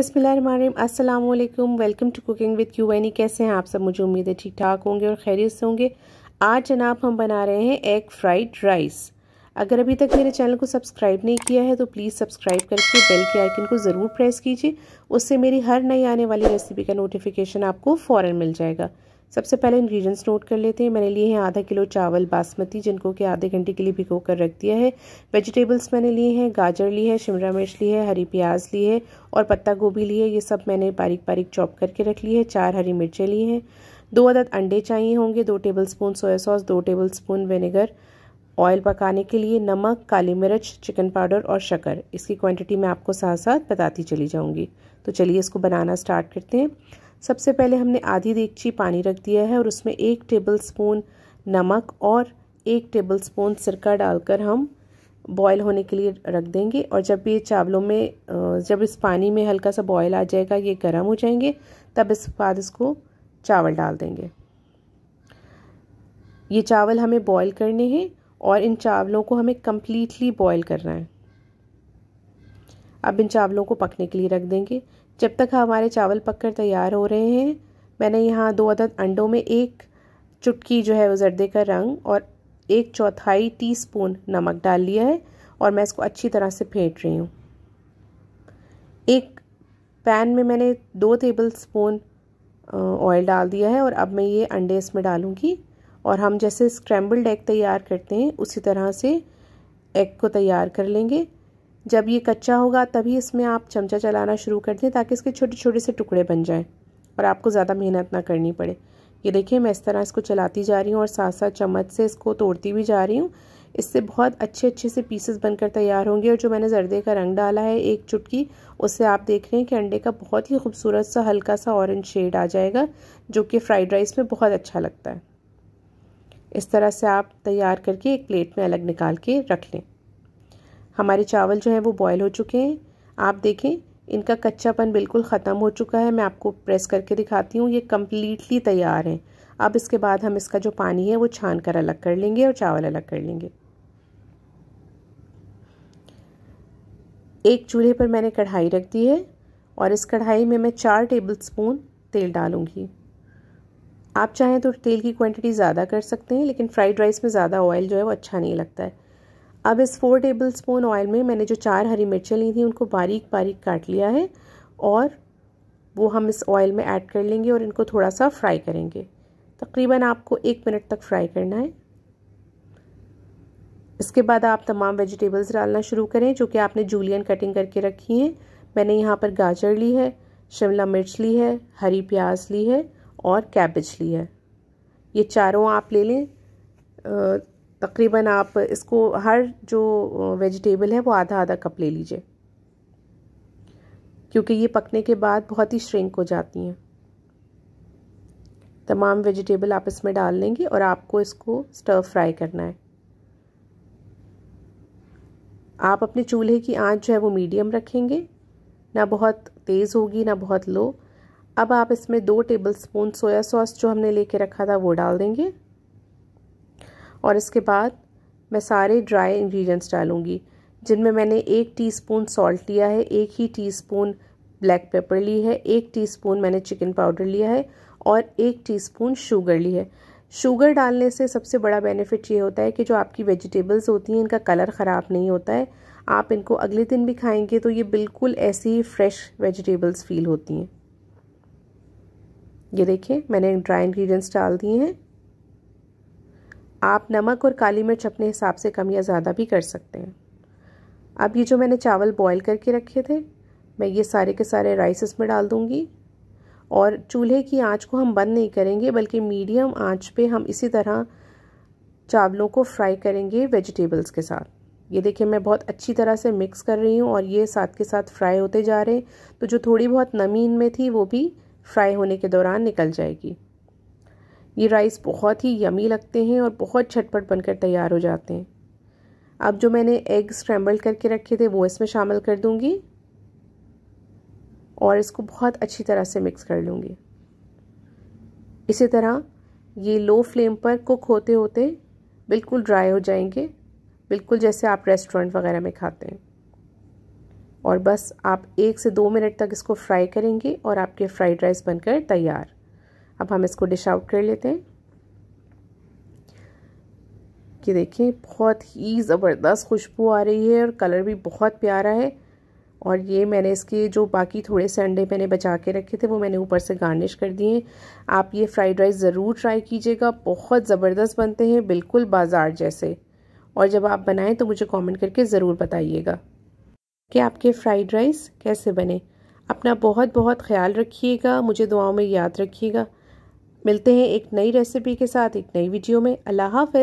अस्सलाम वालेकुम welcome to cooking with you any कैसे हैं आप सब मुझे उम्मीद है ठीक ठाक होंगे और खैरियत से होंगे आज जनाब हम बना रहे हैं एग फ्राइड राइस अगर अभी तक मेरे चैनल को सब्सक्राइब नहीं किया है तो प्लीज़ सब्सक्राइब करके बेल के आइकन को ज़रूर प्रेस कीजिए उससे मेरी हर नई आने वाली रेसिपी का नोटिफिकेशन आपको फ़ौरन मिल जाएगा सबसे पहले इंग्रेडिएंट्स नोट कर लेते हैं मैंने लिए हैं आधा किलो चावल बासमती जिनको कि आधे घंटे के लिए भिगो कर रख दिया है वेजिटेबल्स मैंने लिए हैं गाजर ली है शिमला मिर्च ली है हरी प्याज ली है और पत्ता गोभी ली है ये सब मैंने बारीक बारीक चॉप करके रख ली है चार हरी मिर्चें ली हैं दो अदद अंडे चाहिए होंगे दो टेबल स्पून सोया सॉस दो टेबल स्पून विनेगर ऑयल पकाने के लिए नमक काली मिर्च चिकन पाउडर और शक्कर इसकी क्वांटिटी मैं आपको साथ साथ बताती चली जाऊंगी तो चलिए इसको बनाना स्टार्ट करते हैं सबसे पहले हमने आधी देगची पानी रख दिया है और उसमें एक टेबल स्पून नमक और एक टेबल स्पून सिरका डालकर हम बॉयल होने के लिए रख देंगे और जब ये चावलों में जब इस पानी में हल्का सा बॉयल आ जाएगा ये गर्म हो जाएंगे तब इस बाद इसको चावल डाल देंगे ये चावल हमें बॉयल करने हैं और इन चावलों को हमें कम्प्लीटली बॉयल करना है अब इन चावलों को पकने के लिए रख देंगे जब तक हमारे चावल पककर तैयार हो रहे हैं मैंने यहाँ दो अदद अंडों में एक चुटकी जो है वो जर्दे का रंग और एक चौथाई टीस्पून नमक डाल लिया है और मैं इसको अच्छी तरह से फेंट रही हूँ एक पैन में मैंने दो टेबल स्पून ऑयल डाल दिया है और अब मैं ये अंडे इसमें डालूँगी और हम जैसे स्क्रैम्बल्ड एग तैयार करते हैं उसी तरह से एग को तैयार कर लेंगे जब ये कच्चा होगा तभी इसमें आप चमचा चलाना शुरू कर दें ताकि इसके छोटे छोटे से टुकड़े बन जाएं और आपको ज़्यादा मेहनत ना करनी पड़े ये देखिए मैं इस तरह इसको चलाती जा रही हूँ और साथ साथ चम्मच से इसको तोड़ती भी जा रही हूँ इससे बहुत अच्छे अच्छे से पीसेस बनकर तैयार होंगे और जो मैंने जर्दे का रंग डाला है एक चुटकी उससे आप देख रहे हैं कि अंडे का बहुत ही खूबसूरत सा हल्का सा ऑरेंज शेड आ जाएगा जो कि फ्राइड राइस में बहुत अच्छा लगता है इस तरह से आप तैयार करके एक प्लेट में अलग निकाल के रख लें हमारे चावल जो हैं वो बॉयल हो चुके हैं आप देखें इनका कच्चापन बिल्कुल ख़त्म हो चुका है मैं आपको प्रेस करके दिखाती हूँ ये कम्प्लीटली तैयार है अब इसके बाद हम इसका जो पानी है वो छान कर अलग कर लेंगे और चावल अलग कर लेंगे एक चूल्हे पर मैंने कढ़ाई रख दी है और इस कढ़ाई में मैं चार टेबल स्पून तेल डालूँगी आप चाहें तो तेल की क्वांटिटी ज़्यादा कर सकते हैं लेकिन फ्राइड राइस में ज़्यादा ऑयल जो है वो अच्छा नहीं लगता है अब इस फोर टेबल स्पून ऑयल में मैंने जो चार हरी मिर्चें ली थी उनको बारीक बारीक काट लिया है और वो हम इस ऑयल में ऐड कर लेंगे और इनको थोड़ा सा फ्राई करेंगे तकरीबन आपको एक मिनट तक फ्राई करना है इसके बाद आप तमाम वेजिटेबल्स डालना शुरू करें जो कि आपने जूलियन कटिंग करके रखी हैं मैंने यहाँ पर गाजर ली है शिमला मिर्च ली है हरी प्याज ली है और कैबेज ली है ये चारों आप ले लें तकरीबन आप इसको हर जो वेजिटेबल है वो आधा आधा कप ले लीजिए क्योंकि ये पकने के बाद बहुत ही श्रिंक हो जाती हैं तमाम वेजिटेबल आप इसमें डाल लेंगे और आपको इसको स्टर फ्राई करना है आप अपने चूल्हे की आंच जो है वो मीडियम रखेंगे ना बहुत तेज़ होगी ना बहुत लो अब आप इसमें दो टेबलस्पून सोया सॉस जो हमने लेके रखा था वो डाल देंगे और इसके बाद मैं सारे ड्राई इंग्रेडिएंट्स डालूँगी जिनमें मैंने एक टीस्पून सॉल्ट लिया है एक ही टीस्पून ब्लैक पेपर ली है एक टीस्पून मैंने चिकन पाउडर लिया है और एक टीस्पून शुगर ली है शुगर डालने से सबसे बड़ा बेनिफिट ये होता है कि जो आपकी वेजिटेबल्स होती हैं इनका कलर ख़राब नहीं होता है आप इनको अगले दिन भी खाएंगे तो ये बिल्कुल ऐसी ही फ्रेश वेजिटेबल्स फील होती हैं ये देखिए मैंने ड्राई इंग्रेडिएंट्स डाल दिए हैं आप नमक और काली मिर्च अपने हिसाब से कम या ज़्यादा भी कर सकते हैं अब ये जो मैंने चावल बॉईल करके रखे थे मैं ये सारे के सारे राइस इसमें डाल दूँगी और चूल्हे की आंच को हम बंद नहीं करेंगे बल्कि मीडियम आंच पे हम इसी तरह चावलों को फ्राई करेंगे वेजिटेबल्स के साथ ये देखिए मैं बहुत अच्छी तरह से मिक्स कर रही हूँ और ये साथ के साथ फ्राई होते जा रहे हैं तो जो थोड़ी बहुत नमी इनमें थी वो भी फ्राई होने के दौरान निकल जाएगी ये राइस बहुत ही यमी लगते हैं और बहुत छटपट बनकर तैयार हो जाते हैं अब जो मैंने एग स्क्रैम्बल करके रखे थे वो इसमें शामिल कर दूँगी और इसको बहुत अच्छी तरह से मिक्स कर लूँगी इसी तरह ये लो फ्लेम पर कुक होते होते बिल्कुल ड्राई हो जाएंगे बिल्कुल जैसे आप रेस्टोरेंट वगैरह में खाते हैं और बस आप एक से दो मिनट तक इसको फ्राई करेंगे और आपके फ्राइड राइस बनकर तैयार अब हम इसको डिश आउट कर लेते हैं कि देखिए बहुत ही ज़बरदस्त खुशबू आ रही है और कलर भी बहुत प्यारा है और ये मैंने इसके जो बाकी थोड़े से अंडे मैंने बचा के रखे थे वो मैंने ऊपर से गार्निश कर दिए आप ये फ्राइड राइस ज़रूर ट्राई कीजिएगा बहुत ज़बरदस्त बनते हैं बिल्कुल बाज़ार जैसे और जब आप बनाएं तो मुझे कमेंट करके ज़रूर बताइएगा कि आपके फ्राइड राइस कैसे बने अपना बहुत बहुत ख्याल रखिएगा मुझे दुआओं में याद रखिएगा मिलते हैं एक नई रेसिपी के साथ एक नई वीडियो में अल्लाह हाफ